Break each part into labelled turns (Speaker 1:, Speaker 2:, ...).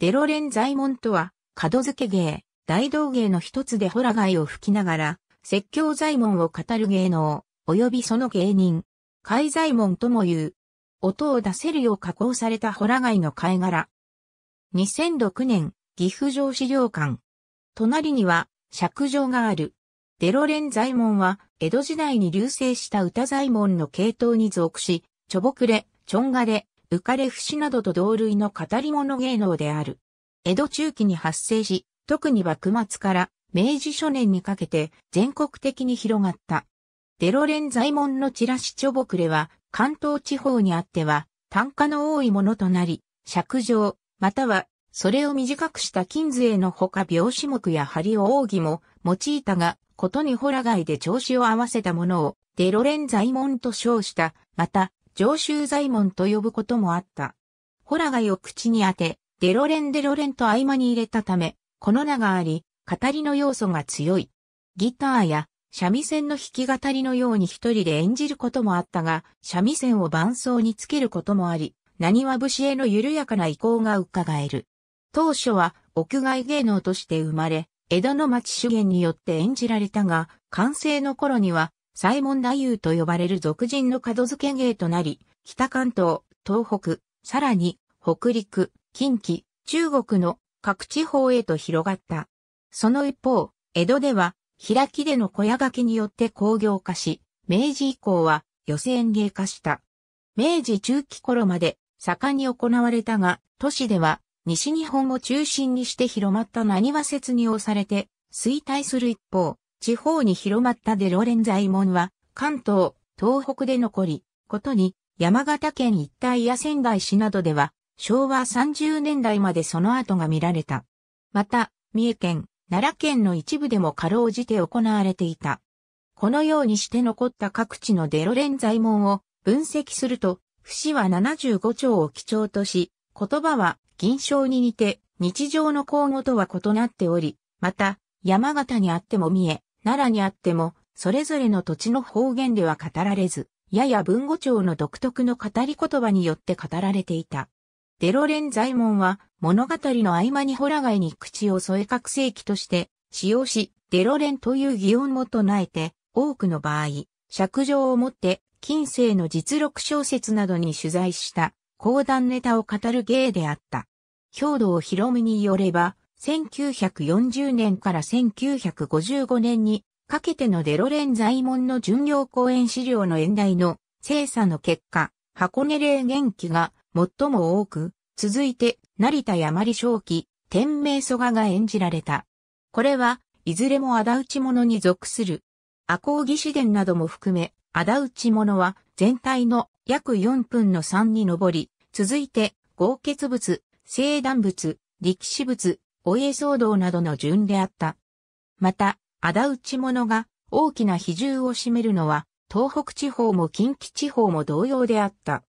Speaker 1: デロレンイモ門とは、角付け芸、大道芸の一つでホラ貝を吹きながら、説教イモ門を語る芸能、及びその芸人、海イモ門とも言う。音を出せるよう加工されたホラ貝の貝殻。2006年、岐阜城資料館。隣には、尺状がある。デロレンイモ門は、江戸時代に流星した歌イモ門の系統に属し、ちょぼくれ、ちょんがれ、浮かれ節などと同類の語り物芸能である。江戸中期に発生し、特に幕末から明治初年にかけて全国的に広がった。デロレン在門のチラシチョボクレは関東地方にあっては単価の多いものとなり、尺状、またはそれを短くした金図へのほか病紙目や針を扇も用いたが、ことにホラ貝で調子を合わせたものをデロレン在門と称した、また上州左門と呼ぶこともあった。ホラガイを口に当て、デロレンデロレンと合間に入れたため、この名があり、語りの要素が強い。ギターや三味線の弾き語りのように一人で演じることもあったが、三味線を伴奏につけることもあり、何は節への緩やかな意向が伺える。当初は屋外芸能として生まれ、江戸の町主演によって演じられたが、完成の頃にはサイモン・太夫と呼ばれる俗人の門付け芸となり、北関東、東北、さらに北陸、近畿、中国の各地方へと広がった。その一方、江戸では、開きでの小屋書きによって工業化し、明治以降は寄せ園芸化した。明治中期頃まで盛んに行われたが、都市では西日本を中心にして広まった何は説に押されて衰退する一方、地方に広まったデロレン在門は、関東、東北で残り、ことに、山形県一帯や仙台市などでは、昭和30年代までその後が見られた。また、三重県、奈良県の一部でもかろうじて行われていた。このようにして残った各地のデロレン在門を分析すると、節は75兆を基調とし、言葉は銀賞に似て日常の口語とは異なっており、また、山形にあっても三重、奈良にあっても、それぞれの土地の方言では語られず、やや文語調の独特の語り言葉によって語られていた。デロレン左衛門は物語の合間にホライに口を添え覚醒器として使用し、デロレンという擬音も唱えて、多くの場合、尺状をもって近世の実録小説などに取材した講談ネタを語る芸であった。兵道広めによれば、1940年から1955年にかけてのデロレン在門の巡業公演資料の演題の精査の結果、箱根霊元気が最も多く、続いて成田山里正気、天明蘇我が演じられた。これはいずれも仇討ち者に属する。赤穂義士伝なども含め、仇討ち者は全体の約4分の3に上り、続いて、合結物、聖断物、力士物、お家騒動などの順であった。また、仇討ち者が大きな比重を占めるのは、東北地方も近畿地方も同様であった。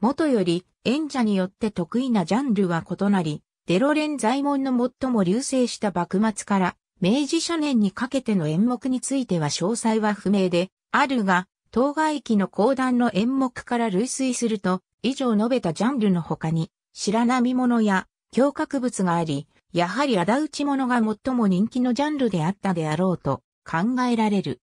Speaker 1: 元より演者によって得意なジャンルは異なり、デロレン左門の最も流星した幕末から明治初年にかけての演目については詳細は不明で、あるが、当該期の講談の演目から類推すると、以上述べたジャンルの他に、白波物や、強覚物があり、やはり仇討ち者が最も人気のジャンルであったであろうと考えられる。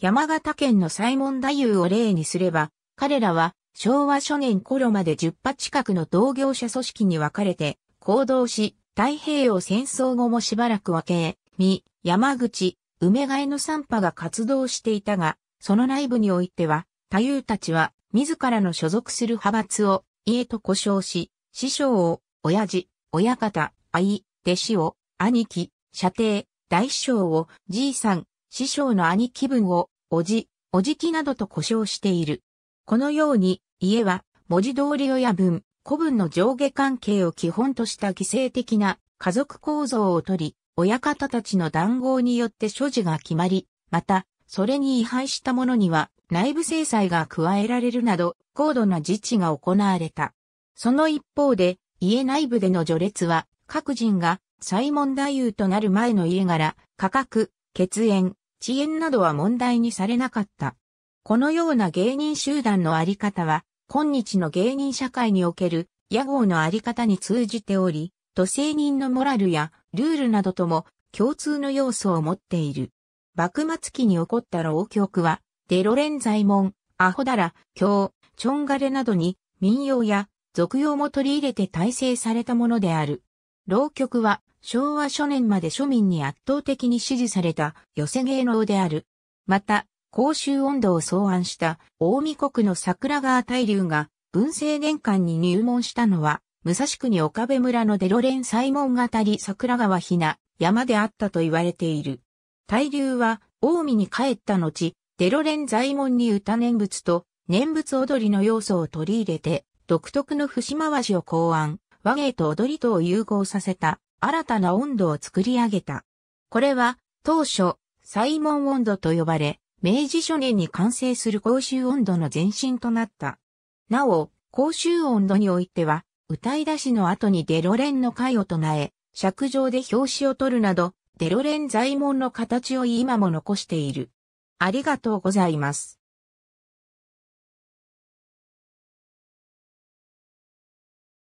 Speaker 1: 山形県の西門太夫を例にすれば、彼らは昭和初年頃まで10波近くの同業者組織に分かれて行動し、太平洋戦争後もしばらく分け、三、山口、梅替えの三波が活動していたが、その内部においては、太夫たちは自らの所属する派閥を家と呼称し、師匠を親父、親方、愛、弟子を、兄貴、射程、大師匠を、じいさん、師匠の兄貴分を、おじ、おじきなどと呼称している。このように、家は、文字通り親分、子分の上下関係を基本とした犠牲的な家族構造をとり、親方たちの談合によって所持が決まり、また、それに違反した者には内部制裁が加えられるなど、高度な自治が行われた。その一方で、家内部での序列は、各人が、再問題優となる前の家柄、価格、血縁、遅延などは問題にされなかった。このような芸人集団のあり方は、今日の芸人社会における、屋号のあり方に通じており、都政人のモラルやルールなどとも共通の要素を持っている。幕末期に起こった老局は、デロレンザイモン、アホダラ、京、チョンガレなどに民謡や俗用も取り入れて体制されたものである。浪曲は昭和初年まで庶民に圧倒的に支持された寄せ芸能である。また、公衆温度を草案した大見国の桜川大流が文政年間に入門したのは、武蔵国岡部村のデロレン西門語り桜川ひな山であったと言われている。大流は、大見に帰った後、デロレン在門に歌念仏と念仏踊りの要素を取り入れて、独特の節回しを考案、和芸と踊りとを融合させた新たな温度を作り上げた。これは当初、サイモン温度と呼ばれ、明治初年に完成する公衆温度の前身となった。なお、公衆温度においては、歌い出しの後にデロレンの会を唱え、尺上で表紙を取るなど、デロレン財門の形を今も残している。ありがとうございます。